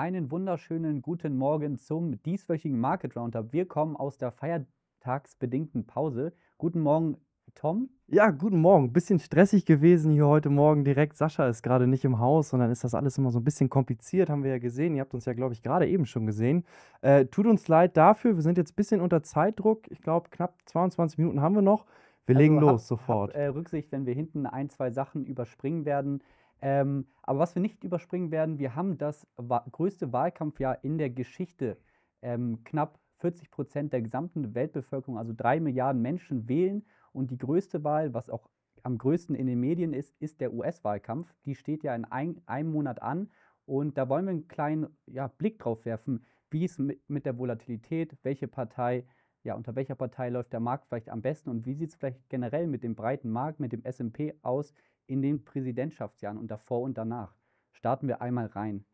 einen wunderschönen guten Morgen zum dieswöchigen Market Roundup. Wir kommen aus der feiertagsbedingten Pause. Guten Morgen, Tom. Ja, guten Morgen. Bisschen stressig gewesen hier heute Morgen direkt. Sascha ist gerade nicht im Haus und dann ist das alles immer so ein bisschen kompliziert, haben wir ja gesehen. Ihr habt uns ja, glaube ich, gerade eben schon gesehen. Äh, tut uns leid dafür. Wir sind jetzt ein bisschen unter Zeitdruck. Ich glaube, knapp 22 Minuten haben wir noch. Wir also legen los sofort. Hab, äh, Rücksicht, wenn wir hinten ein, zwei Sachen überspringen werden. Ähm, aber was wir nicht überspringen werden, wir haben das wa größte Wahlkampfjahr in der Geschichte. Ähm, knapp 40 Prozent der gesamten Weltbevölkerung, also drei Milliarden Menschen, wählen. Und die größte Wahl, was auch am größten in den Medien ist, ist der US-Wahlkampf. Die steht ja in ein, einem Monat an. Und da wollen wir einen kleinen ja, Blick drauf werfen, wie es mit, mit der Volatilität, welche Partei, ja, unter welcher Partei läuft der Markt vielleicht am besten und wie sieht es vielleicht generell mit dem breiten Markt, mit dem SP aus, in den Präsidentschaftsjahren und davor und danach. Starten wir einmal rein.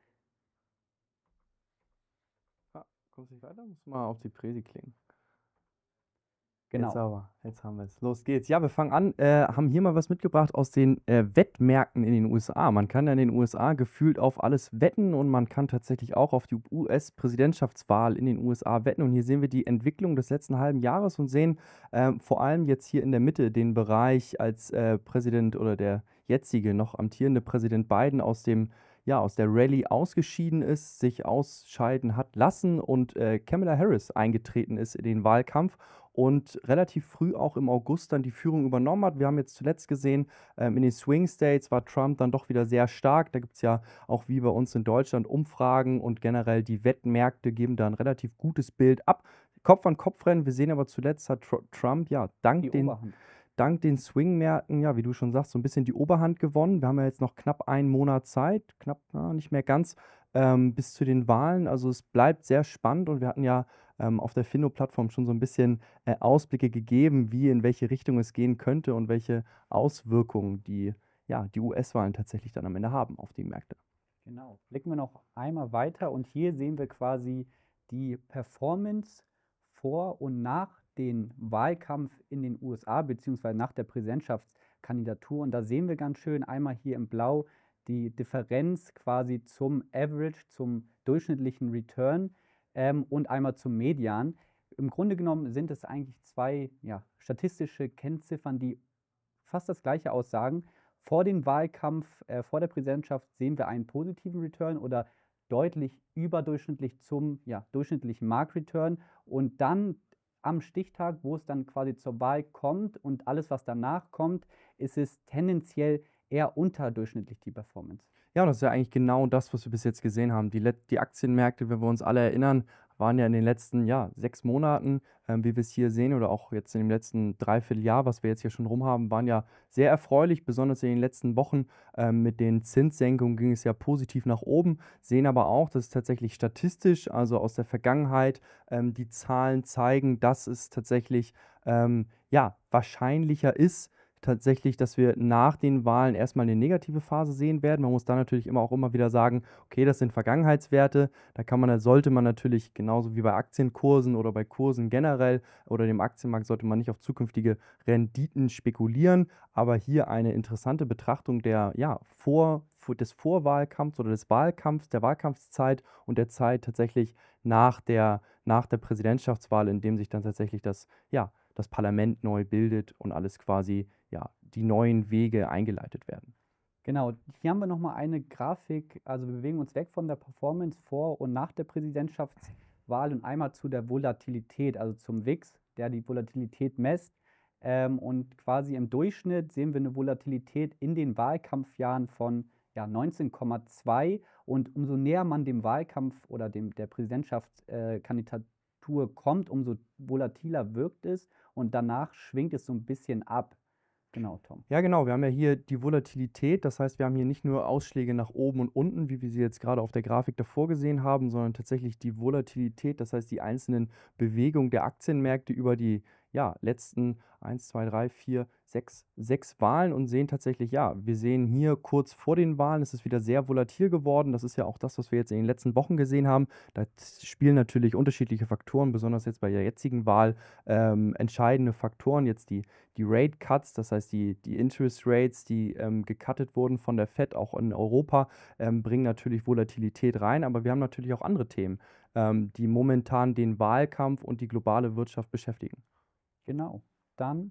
Ah, kommst nicht weiter? Muss mal auf die Präsi klingen. Genau. Jetzt sauber, jetzt haben wir es. Los geht's. Ja, wir fangen an. Äh, haben hier mal was mitgebracht aus den äh, Wettmärkten in den USA. Man kann ja in den USA gefühlt auf alles wetten und man kann tatsächlich auch auf die US-Präsidentschaftswahl in den USA wetten. Und hier sehen wir die Entwicklung des letzten halben Jahres und sehen äh, vor allem jetzt hier in der Mitte den Bereich, als äh, Präsident oder der jetzige noch amtierende Präsident Biden aus dem ja, aus der Rallye ausgeschieden ist, sich ausscheiden hat lassen und äh, Kamala Harris eingetreten ist in den Wahlkampf und relativ früh auch im August dann die Führung übernommen hat. Wir haben jetzt zuletzt gesehen, ähm, in den Swing States war Trump dann doch wieder sehr stark. Da gibt es ja auch wie bei uns in Deutschland Umfragen und generell die Wettmärkte geben da ein relativ gutes Bild ab. Kopf an Kopf rennen. Wir sehen aber zuletzt hat Trump ja dank die den. Oberhand dank den Swing-Märkten, ja, wie du schon sagst, so ein bisschen die Oberhand gewonnen. Wir haben ja jetzt noch knapp einen Monat Zeit, knapp na, nicht mehr ganz, ähm, bis zu den Wahlen. Also es bleibt sehr spannend und wir hatten ja ähm, auf der Finno-Plattform schon so ein bisschen äh, Ausblicke gegeben, wie in welche Richtung es gehen könnte und welche Auswirkungen die, ja, die US-Wahlen tatsächlich dann am Ende haben auf die Märkte. Genau. Blicken wir noch einmal weiter und hier sehen wir quasi die Performance vor und nach den Wahlkampf in den USA beziehungsweise nach der Präsidentschaftskandidatur. Und da sehen wir ganz schön einmal hier im Blau die Differenz quasi zum Average, zum durchschnittlichen Return ähm, und einmal zum Median. Im Grunde genommen sind es eigentlich zwei ja, statistische Kennziffern, die fast das gleiche aussagen. Vor dem Wahlkampf, äh, vor der Präsidentschaft sehen wir einen positiven Return oder deutlich überdurchschnittlich zum ja, durchschnittlichen Marktreturn. Und dann am Stichtag, wo es dann quasi zur Wahl kommt und alles, was danach kommt, ist es tendenziell eher unterdurchschnittlich die Performance. Ja, das ist ja eigentlich genau das, was wir bis jetzt gesehen haben. Die, Let die Aktienmärkte, wenn wir uns alle erinnern, waren ja in den letzten ja, sechs Monaten, ähm, wie wir es hier sehen, oder auch jetzt in dem letzten Dreivierteljahr, was wir jetzt hier schon rumhaben, waren ja sehr erfreulich, besonders in den letzten Wochen. Ähm, mit den Zinssenkungen ging es ja positiv nach oben, sehen aber auch, dass es tatsächlich statistisch, also aus der Vergangenheit, ähm, die Zahlen zeigen, dass es tatsächlich ähm, ja, wahrscheinlicher ist, tatsächlich, dass wir nach den Wahlen erstmal eine negative Phase sehen werden. Man muss da natürlich immer auch immer wieder sagen, okay, das sind Vergangenheitswerte. Da kann man, da sollte man natürlich genauso wie bei Aktienkursen oder bei Kursen generell oder dem Aktienmarkt sollte man nicht auf zukünftige Renditen spekulieren. Aber hier eine interessante Betrachtung der ja vor des Vorwahlkampfs oder des Wahlkampfs, der Wahlkampfszeit und der Zeit tatsächlich nach der, nach der Präsidentschaftswahl, in dem sich dann tatsächlich das, ja, das Parlament neu bildet und alles quasi die neuen Wege eingeleitet werden. Genau, hier haben wir nochmal eine Grafik. Also wir bewegen uns weg von der Performance vor und nach der Präsidentschaftswahl und einmal zu der Volatilität, also zum WIX, der die Volatilität messt. Ähm, und quasi im Durchschnitt sehen wir eine Volatilität in den Wahlkampfjahren von ja, 19,2. Und umso näher man dem Wahlkampf oder dem, der Präsidentschaftskandidatur kommt, umso volatiler wirkt es. Und danach schwingt es so ein bisschen ab genau, Tom? Ja, genau. Wir haben ja hier die Volatilität. Das heißt, wir haben hier nicht nur Ausschläge nach oben und unten, wie wir sie jetzt gerade auf der Grafik davor gesehen haben, sondern tatsächlich die Volatilität. Das heißt, die einzelnen Bewegungen der Aktienmärkte über die ja, letzten 1, 2, 3, 4, 6, 6 Wahlen und sehen tatsächlich, ja, wir sehen hier kurz vor den Wahlen, es ist wieder sehr volatil geworden. Das ist ja auch das, was wir jetzt in den letzten Wochen gesehen haben. Da spielen natürlich unterschiedliche Faktoren, besonders jetzt bei der jetzigen Wahl, ähm, entscheidende Faktoren. Jetzt die, die Rate Cuts, das heißt die, die Interest Rates, die ähm, gecuttet wurden von der Fed, auch in Europa, ähm, bringen natürlich Volatilität rein. Aber wir haben natürlich auch andere Themen, ähm, die momentan den Wahlkampf und die globale Wirtschaft beschäftigen. Genau. Dann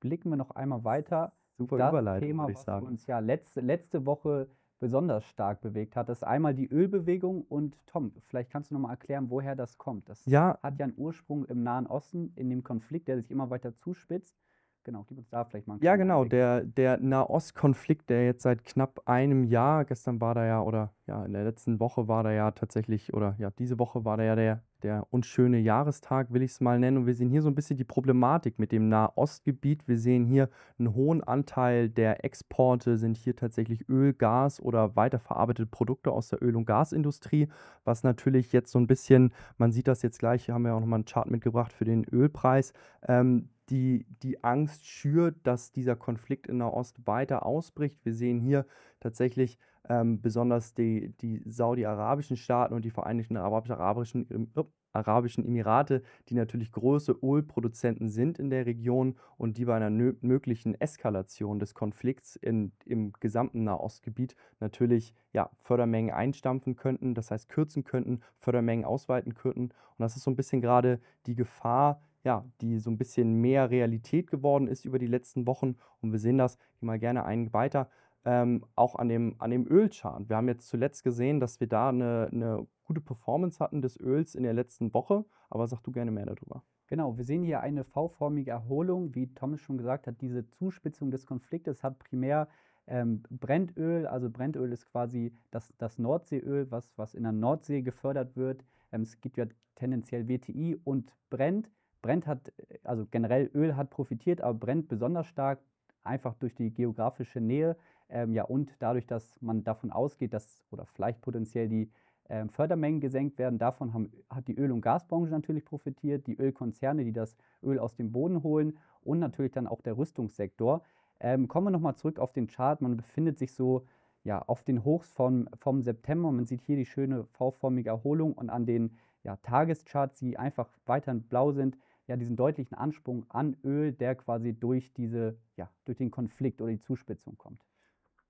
blicken wir noch einmal weiter. Super das Überleitung, Thema, würde ich sagen. was uns ja letzte, letzte Woche besonders stark bewegt hat, ist einmal die Ölbewegung. Und Tom, vielleicht kannst du nochmal erklären, woher das kommt. Das ja. hat ja einen Ursprung im Nahen Osten, in dem Konflikt, der sich immer weiter zuspitzt. Genau, gib uns da vielleicht mal einen Ja, genau, Blick. der, Nahost-Konflikt, der jetzt seit knapp einem Jahr, gestern war da ja, oder ja, in der letzten Woche war da ja tatsächlich, oder ja, diese Woche war da ja der, der unschöne Jahrestag, will ich es mal nennen. Und wir sehen hier so ein bisschen die Problematik mit dem Nahostgebiet. Wir sehen hier einen hohen Anteil der Exporte, sind hier tatsächlich Öl, Gas oder weiterverarbeitete Produkte aus der Öl- und Gasindustrie, was natürlich jetzt so ein bisschen, man sieht das jetzt gleich, hier haben wir auch nochmal einen Chart mitgebracht für den Ölpreis, ähm, die, die Angst schürt, dass dieser Konflikt in Nahost weiter ausbricht. Wir sehen hier tatsächlich ähm, besonders die, die saudi-arabischen Staaten und die Vereinigten Arabischen, ähm, Arabischen Emirate, die natürlich große Ölproduzenten sind in der Region und die bei einer möglichen Eskalation des Konflikts in, im gesamten Nahostgebiet natürlich ja, Fördermengen einstampfen könnten, das heißt kürzen könnten, Fördermengen ausweiten könnten. Und das ist so ein bisschen gerade die Gefahr, ja, die so ein bisschen mehr Realität geworden ist über die letzten Wochen. Und wir sehen das, gehen mal gerne einen weiter, ähm, auch an dem, an dem Ölchart. Wir haben jetzt zuletzt gesehen, dass wir da eine, eine gute Performance hatten des Öls in der letzten Woche. Aber sag du gerne mehr darüber. Genau, wir sehen hier eine V-förmige Erholung. Wie Thomas schon gesagt hat, diese Zuspitzung des Konfliktes hat primär ähm, Brennöl, also Brennöl ist quasi das, das Nordseeöl, was, was in der Nordsee gefördert wird. Ähm, es gibt ja tendenziell WTI und Brent. Brent hat, also generell Öl hat profitiert, aber Brent besonders stark, einfach durch die geografische Nähe ähm, ja, und dadurch, dass man davon ausgeht, dass oder vielleicht potenziell die ähm, Fördermengen gesenkt werden. Davon haben, hat die Öl- und Gasbranche natürlich profitiert, die Ölkonzerne, die das Öl aus dem Boden holen und natürlich dann auch der Rüstungssektor. Ähm, kommen wir nochmal zurück auf den Chart. Man befindet sich so ja, auf den Hochs vom, vom September. Man sieht hier die schöne V-förmige Erholung und an den ja, Tagescharts, die einfach weiterhin blau sind, ja diesen deutlichen Ansprung an Öl, der quasi durch diese, ja, durch den Konflikt oder die Zuspitzung kommt.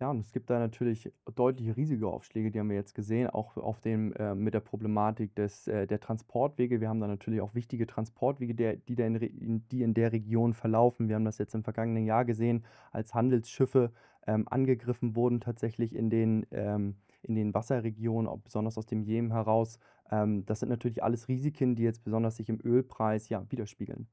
Ja, und es gibt da natürlich deutliche riesige Aufschläge, die haben wir jetzt gesehen, auch auf dem, äh, mit der Problematik des, äh, der Transportwege. Wir haben da natürlich auch wichtige Transportwege, der, die, da in, in, die in der Region verlaufen. Wir haben das jetzt im vergangenen Jahr gesehen, als Handelsschiffe ähm, angegriffen wurden, tatsächlich in den ähm, in den Wasserregionen, auch besonders aus dem Jemen heraus. Ähm, das sind natürlich alles Risiken, die jetzt besonders sich im Ölpreis ja, widerspiegeln.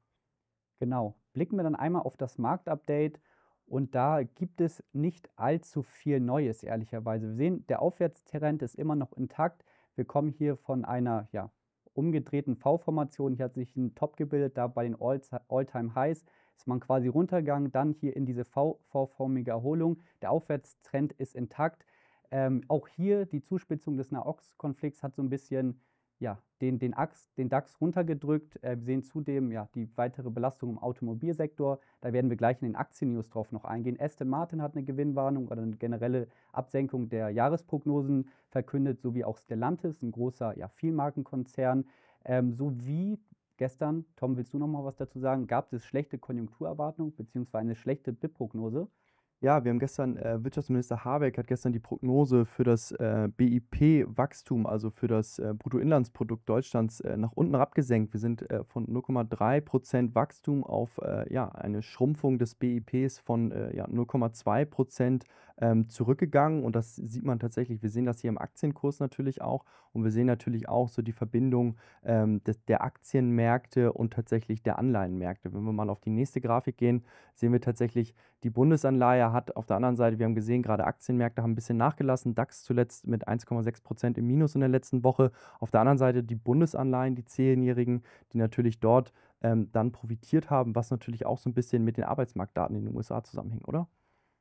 Genau. Blicken wir dann einmal auf das Marktupdate. Und da gibt es nicht allzu viel Neues, ehrlicherweise. Wir sehen, der Aufwärtstrend ist immer noch intakt. Wir kommen hier von einer ja, umgedrehten V-Formation. Hier hat sich ein Top gebildet, da bei den All-Time-Highs ist man quasi runtergegangen, dann hier in diese V-förmige Erholung. Der Aufwärtstrend ist intakt ähm, auch hier die Zuspitzung des Nahost-Konflikts hat so ein bisschen ja, den, den, Achs, den DAX runtergedrückt. Äh, wir sehen zudem ja, die weitere Belastung im Automobilsektor. Da werden wir gleich in den Aktien-News drauf noch eingehen. Aston Martin hat eine Gewinnwarnung oder eine generelle Absenkung der Jahresprognosen verkündet, sowie auch Stellantis, ein großer ja, Vielmarkenkonzern, ähm, sowie gestern, Tom, willst du noch mal was dazu sagen? Gab es schlechte Konjunkturerwartung bzw. eine schlechte BIP-Prognose? Ja, wir haben gestern, äh, Wirtschaftsminister Habeck hat gestern die Prognose für das äh, BIP-Wachstum, also für das äh, Bruttoinlandsprodukt Deutschlands, äh, nach unten abgesenkt. Wir sind äh, von 0,3 Prozent Wachstum auf äh, ja, eine Schrumpfung des BIPs von ja, 0,2 Prozent ähm, zurückgegangen und das sieht man tatsächlich. Wir sehen das hier im Aktienkurs natürlich auch und wir sehen natürlich auch so die Verbindung ähm, des, der Aktienmärkte und tatsächlich der Anleihenmärkte. Wenn wir mal auf die nächste Grafik gehen, sehen wir tatsächlich, die Bundesanleihe hat auf der anderen Seite, wir haben gesehen, gerade Aktienmärkte haben ein bisschen nachgelassen. DAX zuletzt mit 1,6 Prozent im Minus in der letzten Woche. Auf der anderen Seite die Bundesanleihen, die zehnjährigen, die natürlich dort ähm, dann profitiert haben, was natürlich auch so ein bisschen mit den Arbeitsmarktdaten in den USA zusammenhängt, oder?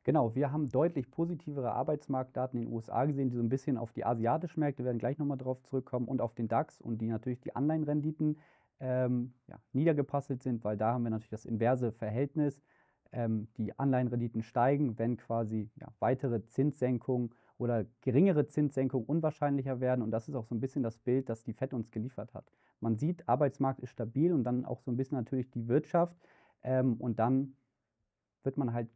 Genau, wir haben deutlich positivere Arbeitsmarktdaten in den USA gesehen, die so ein bisschen auf die asiatischen Märkte, werden gleich nochmal drauf zurückkommen, und auf den DAX und die natürlich die Anleihenrenditen ähm, ja, niedergeprasselt sind, weil da haben wir natürlich das inverse Verhältnis. Ähm, die Anleihenrenditen steigen, wenn quasi ja, weitere Zinssenkungen oder geringere Zinssenkungen unwahrscheinlicher werden. Und das ist auch so ein bisschen das Bild, das die FED uns geliefert hat. Man sieht, Arbeitsmarkt ist stabil und dann auch so ein bisschen natürlich die Wirtschaft. Ähm, und dann wird man halt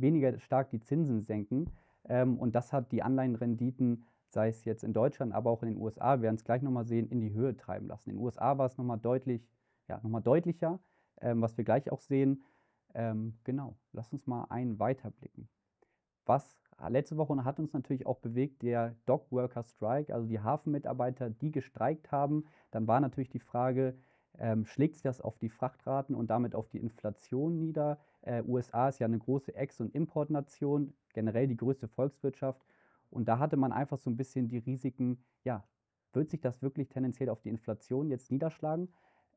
weniger stark die Zinsen senken. Ähm, und das hat die Anleihenrenditen, sei es jetzt in Deutschland, aber auch in den USA, wir werden es gleich nochmal sehen, in die Höhe treiben lassen. In den USA war es nochmal deutlich, ja, nochmal deutlicher, ähm, was wir gleich auch sehen. Ähm, genau, lass uns mal einen weiterblicken. Was letzte Woche hat uns natürlich auch bewegt, der Dockworker Strike, also die Hafenmitarbeiter, die gestreikt haben. Dann war natürlich die Frage, ähm, schlägt sich das auf die Frachtraten und damit auf die Inflation nieder? Äh, USA ist ja eine große Ex- und Importnation, generell die größte Volkswirtschaft. Und da hatte man einfach so ein bisschen die Risiken, ja, wird sich das wirklich tendenziell auf die Inflation jetzt niederschlagen?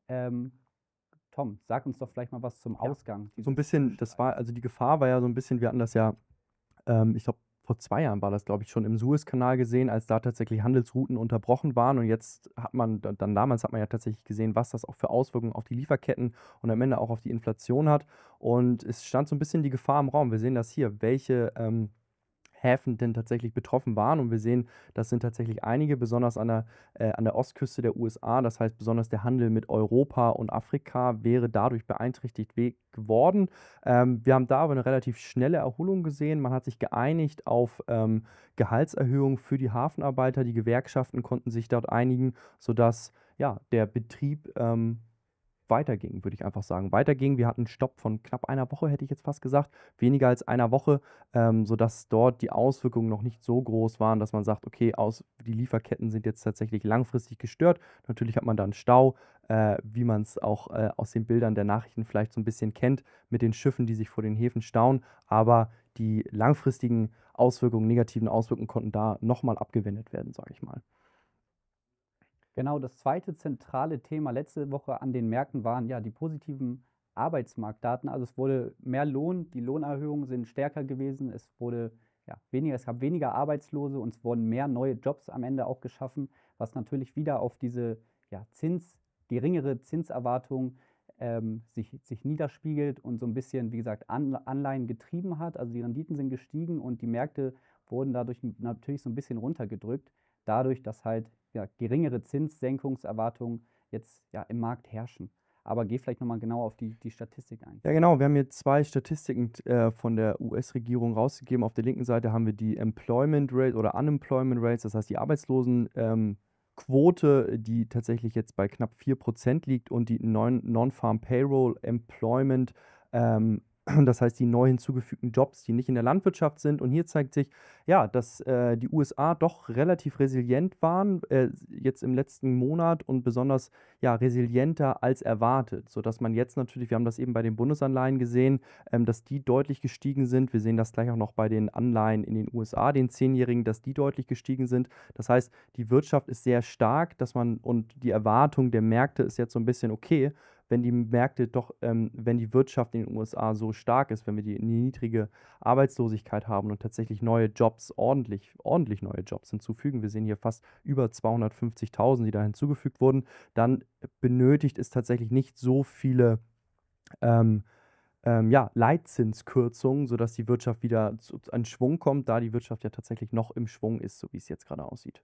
Ähm, Tom, sag uns doch vielleicht mal was zum ja, Ausgang. So ein bisschen, das war, also die Gefahr war ja so ein bisschen, wir hatten das ja, ähm, ich glaube, vor zwei Jahren war das, glaube ich, schon im Suezkanal gesehen, als da tatsächlich Handelsrouten unterbrochen waren. Und jetzt hat man, dann damals hat man ja tatsächlich gesehen, was das auch für Auswirkungen auf die Lieferketten und am Ende auch auf die Inflation hat. Und es stand so ein bisschen die Gefahr im Raum. Wir sehen das hier, welche ähm, Häfen denn tatsächlich betroffen waren. Und wir sehen, das sind tatsächlich einige, besonders an der, äh, an der Ostküste der USA. Das heißt, besonders der Handel mit Europa und Afrika wäre dadurch beeinträchtigt geworden. Ähm, wir haben da aber eine relativ schnelle Erholung gesehen. Man hat sich geeinigt auf ähm, Gehaltserhöhungen für die Hafenarbeiter. Die Gewerkschaften konnten sich dort einigen, sodass ja, der Betrieb ähm, weiterging, würde ich einfach sagen. Weiterging, wir hatten einen Stopp von knapp einer Woche, hätte ich jetzt fast gesagt, weniger als einer Woche, ähm, sodass dort die Auswirkungen noch nicht so groß waren, dass man sagt, okay, aus, die Lieferketten sind jetzt tatsächlich langfristig gestört. Natürlich hat man da einen Stau, äh, wie man es auch äh, aus den Bildern der Nachrichten vielleicht so ein bisschen kennt, mit den Schiffen, die sich vor den Häfen stauen, aber die langfristigen Auswirkungen, negativen Auswirkungen konnten da nochmal abgewendet werden, sage ich mal. Genau, das zweite zentrale Thema letzte Woche an den Märkten waren ja die positiven Arbeitsmarktdaten. Also es wurde mehr Lohn, die Lohnerhöhungen sind stärker gewesen, es wurde ja, weniger, es gab weniger Arbeitslose und es wurden mehr neue Jobs am Ende auch geschaffen, was natürlich wieder auf diese ja, Zins, geringere Zinserwartung ähm, sich, sich niederspiegelt und so ein bisschen, wie gesagt, Anleihen getrieben hat. Also die Renditen sind gestiegen und die Märkte wurden dadurch natürlich so ein bisschen runtergedrückt, dadurch, dass halt ja, geringere Zinssenkungserwartungen jetzt ja, im Markt herrschen. Aber geh vielleicht nochmal genau auf die, die Statistik ein. Ja, genau. Wir haben hier zwei Statistiken äh, von der US-Regierung rausgegeben. Auf der linken Seite haben wir die Employment Rate oder Unemployment Rates, das heißt die Arbeitslosenquote, ähm, die tatsächlich jetzt bei knapp 4% liegt und die Non-Farm Payroll Employment ähm, das heißt, die neu hinzugefügten Jobs, die nicht in der Landwirtschaft sind. Und hier zeigt sich, ja, dass äh, die USA doch relativ resilient waren, äh, jetzt im letzten Monat und besonders ja, resilienter als erwartet. Sodass man jetzt natürlich, wir haben das eben bei den Bundesanleihen gesehen, ähm, dass die deutlich gestiegen sind. Wir sehen das gleich auch noch bei den Anleihen in den USA, den Zehnjährigen, dass die deutlich gestiegen sind. Das heißt, die Wirtschaft ist sehr stark, dass man und die Erwartung der Märkte ist jetzt so ein bisschen okay wenn die Märkte doch, ähm, wenn die Wirtschaft in den USA so stark ist, wenn wir die, niedrige Arbeitslosigkeit haben und tatsächlich neue Jobs, ordentlich, ordentlich neue Jobs hinzufügen, wir sehen hier fast über 250.000, die da hinzugefügt wurden, dann benötigt es tatsächlich nicht so viele ähm, ähm, ja, Leitzinskürzungen, sodass die Wirtschaft wieder an Schwung kommt, da die Wirtschaft ja tatsächlich noch im Schwung ist, so wie es jetzt gerade aussieht.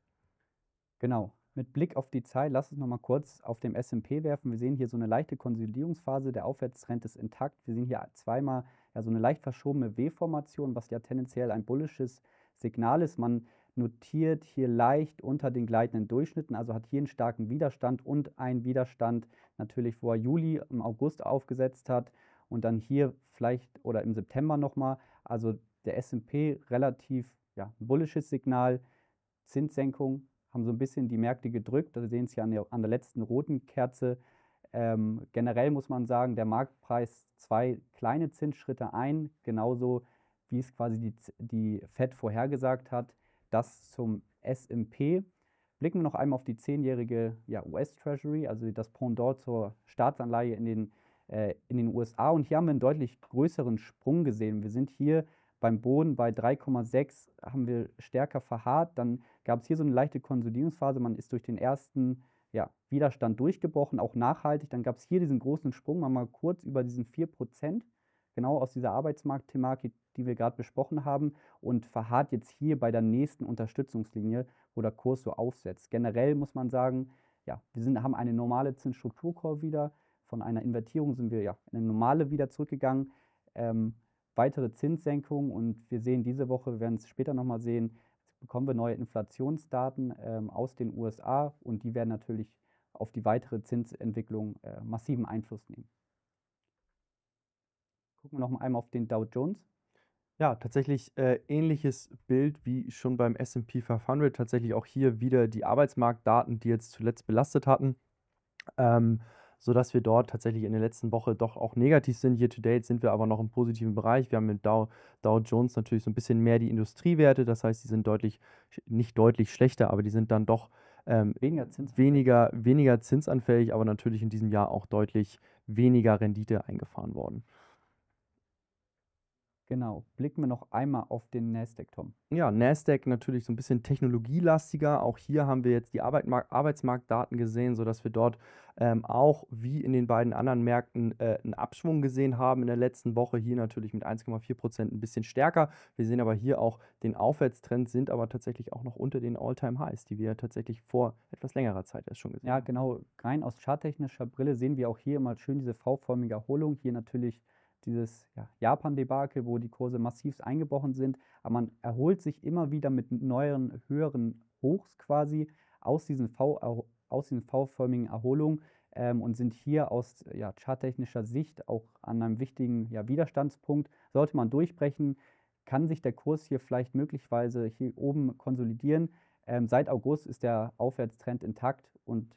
Genau. Mit Blick auf die Zeit, lass uns noch mal kurz auf dem S&P werfen. Wir sehen hier so eine leichte Konsolidierungsphase, der Aufwärtstrend ist intakt. Wir sehen hier zweimal ja, so eine leicht verschobene W-Formation, was ja tendenziell ein bullisches Signal ist. Man notiert hier leicht unter den gleitenden Durchschnitten, also hat hier einen starken Widerstand und einen Widerstand natürlich, wo er Juli im August aufgesetzt hat und dann hier vielleicht oder im September nochmal. Also der S&P relativ ja, bullisches Signal, Zinssenkung, haben so ein bisschen die Märkte gedrückt. Sie sehen es hier an der, an der letzten roten Kerze. Ähm, generell muss man sagen, der Marktpreis zwei kleine Zinsschritte ein, genauso wie es quasi die, die FED vorhergesagt hat. Das zum SP. Blicken wir noch einmal auf die zehnjährige ja, US-Treasury, also das Pendant zur Staatsanleihe in den, äh, in den USA. Und hier haben wir einen deutlich größeren Sprung gesehen. Wir sind hier beim Boden bei 3,6 haben wir stärker verharrt. Dann gab es hier so eine leichte Konsolidierungsphase. Man ist durch den ersten ja, Widerstand durchgebrochen, auch nachhaltig. Dann gab es hier diesen großen Sprung, mal, kurz über diesen 4%, genau aus dieser Arbeitsmarktthematik, die wir gerade besprochen haben, und verharrt jetzt hier bei der nächsten Unterstützungslinie, wo der Kurs so aufsetzt. Generell muss man sagen, ja, wir sind, haben eine normale Zinsstrukturkurve wieder. Von einer Invertierung sind wir ja in eine normale wieder zurückgegangen. Ähm, weitere Zinssenkungen und wir sehen diese Woche, wir werden es später nochmal sehen, bekommen wir neue Inflationsdaten ähm, aus den USA und die werden natürlich auf die weitere Zinsentwicklung äh, massiven Einfluss nehmen. Gucken wir noch einmal auf den Dow Jones. Ja, tatsächlich äh, ähnliches Bild wie schon beim SP 500. Tatsächlich auch hier wieder die Arbeitsmarktdaten, die jetzt zuletzt belastet hatten. Ähm, sodass wir dort tatsächlich in der letzten Woche doch auch negativ sind. Hier to date sind wir aber noch im positiven Bereich. Wir haben mit Dow, Dow Jones natürlich so ein bisschen mehr die Industriewerte, das heißt, die sind deutlich, nicht deutlich schlechter, aber die sind dann doch ähm, weniger, zinsanfällig. Weniger, weniger zinsanfällig, aber natürlich in diesem Jahr auch deutlich weniger Rendite eingefahren worden. Genau. Blicken wir noch einmal auf den Nasdaq, Tom. Ja, Nasdaq natürlich so ein bisschen technologielastiger. Auch hier haben wir jetzt die Arbeitsmarktdaten gesehen, sodass wir dort ähm, auch wie in den beiden anderen Märkten äh, einen Abschwung gesehen haben in der letzten Woche. Hier natürlich mit 1,4 Prozent ein bisschen stärker. Wir sehen aber hier auch den Aufwärtstrend, sind aber tatsächlich auch noch unter den All-Time-Highs, die wir tatsächlich vor etwas längerer Zeit erst schon gesehen haben. Ja, genau. Rein aus charttechnischer Brille sehen wir auch hier mal schön diese V-förmige Erholung. Hier natürlich dieses ja, Japan-Debakel, wo die Kurse massiv eingebrochen sind, aber man erholt sich immer wieder mit neueren, höheren Hochs quasi aus diesen V aus diesen V-förmigen Erholungen ähm, und sind hier aus ja, charttechnischer Sicht auch an einem wichtigen ja, Widerstandspunkt. Sollte man durchbrechen, kann sich der Kurs hier vielleicht möglicherweise hier oben konsolidieren. Ähm, seit August ist der Aufwärtstrend intakt und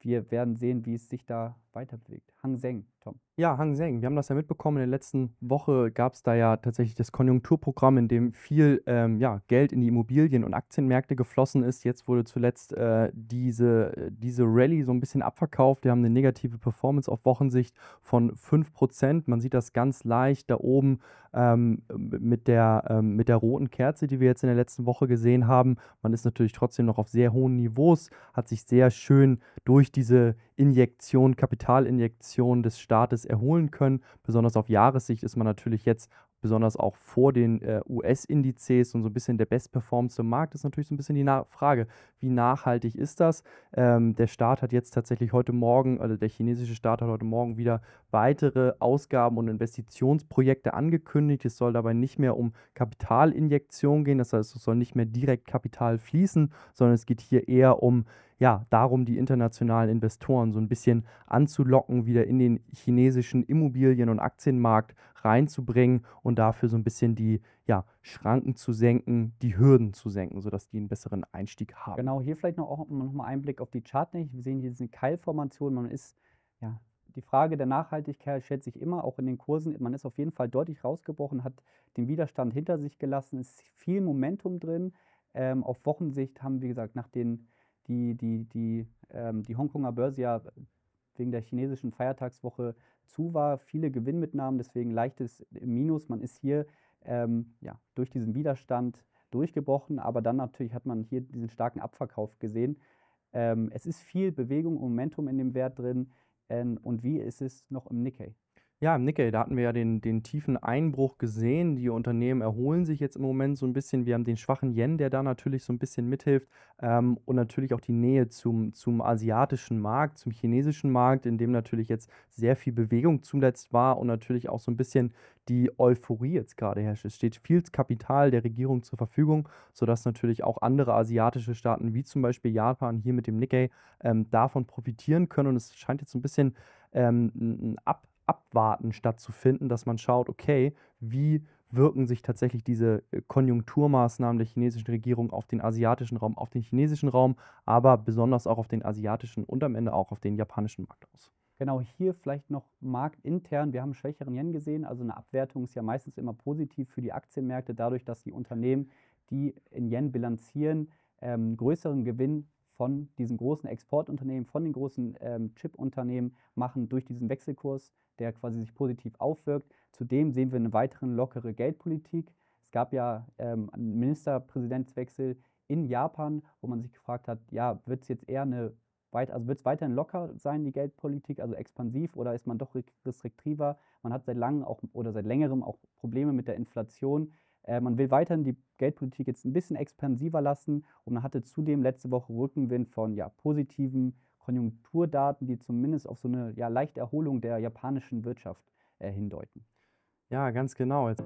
wir werden sehen, wie es sich da weiter bewegt. Hang Seng haben. Ja, Hang Seng, wir haben das ja mitbekommen. In der letzten Woche gab es da ja tatsächlich das Konjunkturprogramm, in dem viel ähm, ja, Geld in die Immobilien- und Aktienmärkte geflossen ist. Jetzt wurde zuletzt äh, diese, äh, diese Rallye so ein bisschen abverkauft. Wir haben eine negative Performance auf Wochensicht von 5%. Man sieht das ganz leicht da oben ähm, mit, der, ähm, mit der roten Kerze, die wir jetzt in der letzten Woche gesehen haben. Man ist natürlich trotzdem noch auf sehr hohen Niveaus, hat sich sehr schön durch diese Injektion, Kapitalinjektion des Staates Staates erholen können. Besonders auf Jahressicht ist man natürlich jetzt besonders auch vor den äh, US-Indizes und so ein bisschen der bestperformendste Markt, ist natürlich so ein bisschen die Na Frage, wie nachhaltig ist das? Ähm, der Staat hat jetzt tatsächlich heute Morgen, also der chinesische Staat hat heute Morgen wieder weitere Ausgaben und Investitionsprojekte angekündigt. Es soll dabei nicht mehr um Kapitalinjektion gehen, das heißt, es soll nicht mehr direkt Kapital fließen, sondern es geht hier eher um ja, darum, die internationalen Investoren so ein bisschen anzulocken, wieder in den chinesischen Immobilien- und Aktienmarkt reinzubringen und dafür so ein bisschen die ja, Schranken zu senken, die Hürden zu senken, sodass die einen besseren Einstieg haben. Genau, hier vielleicht noch, auch noch mal Einblick auf die Charttechnik. Wir sehen hier diese Keilformation. Man ist, ja, die Frage der Nachhaltigkeit stellt sich immer, auch in den Kursen. Man ist auf jeden Fall deutlich rausgebrochen, hat den Widerstand hinter sich gelassen, ist viel Momentum drin. Ähm, auf Wochensicht haben, wie gesagt, nach den die, die, die, ähm, die Hongkonger Börse ja wegen der chinesischen Feiertagswoche zu war, viele Gewinnmitnahmen, deswegen leichtes Minus. Man ist hier ähm, ja, durch diesen Widerstand durchgebrochen, aber dann natürlich hat man hier diesen starken Abverkauf gesehen. Ähm, es ist viel Bewegung und Momentum in dem Wert drin. Ähm, und wie ist es noch im Nikkei? Ja, im Nickel, da hatten wir ja den, den tiefen Einbruch gesehen. Die Unternehmen erholen sich jetzt im Moment so ein bisschen. Wir haben den schwachen Yen, der da natürlich so ein bisschen mithilft. Ähm, und natürlich auch die Nähe zum, zum asiatischen Markt, zum chinesischen Markt, in dem natürlich jetzt sehr viel Bewegung zuletzt war und natürlich auch so ein bisschen die Euphorie jetzt gerade herrscht. Es steht viel Kapital der Regierung zur Verfügung, sodass natürlich auch andere asiatische Staaten, wie zum Beispiel Japan, hier mit dem Nikkei ähm, davon profitieren können. Und es scheint jetzt so ein bisschen ähm, ein Ab Abwarten stattzufinden, dass man schaut, okay, wie wirken sich tatsächlich diese äh, Konjunkturmaßnahmen der chinesischen Regierung auf den asiatischen Raum, auf den chinesischen Raum, aber besonders auch auf den asiatischen und am Ende auch auf den japanischen Markt aus. Genau, hier vielleicht noch marktintern. Wir haben schwächeren Yen gesehen. Also eine Abwertung ist ja meistens immer positiv für die Aktienmärkte, dadurch, dass die Unternehmen, die in Yen bilanzieren, ähm, größeren Gewinn von diesen großen Exportunternehmen, von den großen ähm, Chip-Unternehmen machen durch diesen Wechselkurs der quasi sich positiv aufwirkt. Zudem sehen wir eine weitere lockere Geldpolitik. Es gab ja ähm, einen Ministerpräsidentswechsel in Japan, wo man sich gefragt hat, ja, wird es jetzt eher eine weit, also wird es weiterhin locker sein, die Geldpolitik, also expansiv, oder ist man doch restriktiver? Man hat seit langem auch oder seit längerem auch Probleme mit der Inflation. Äh, man will weiterhin die Geldpolitik jetzt ein bisschen expansiver lassen und man hatte zudem letzte Woche Rückenwind von ja, positiven Konjunkturdaten, die zumindest auf so eine ja, leichte Erholung der japanischen Wirtschaft äh, hindeuten. Ja, ganz genau. Jetzt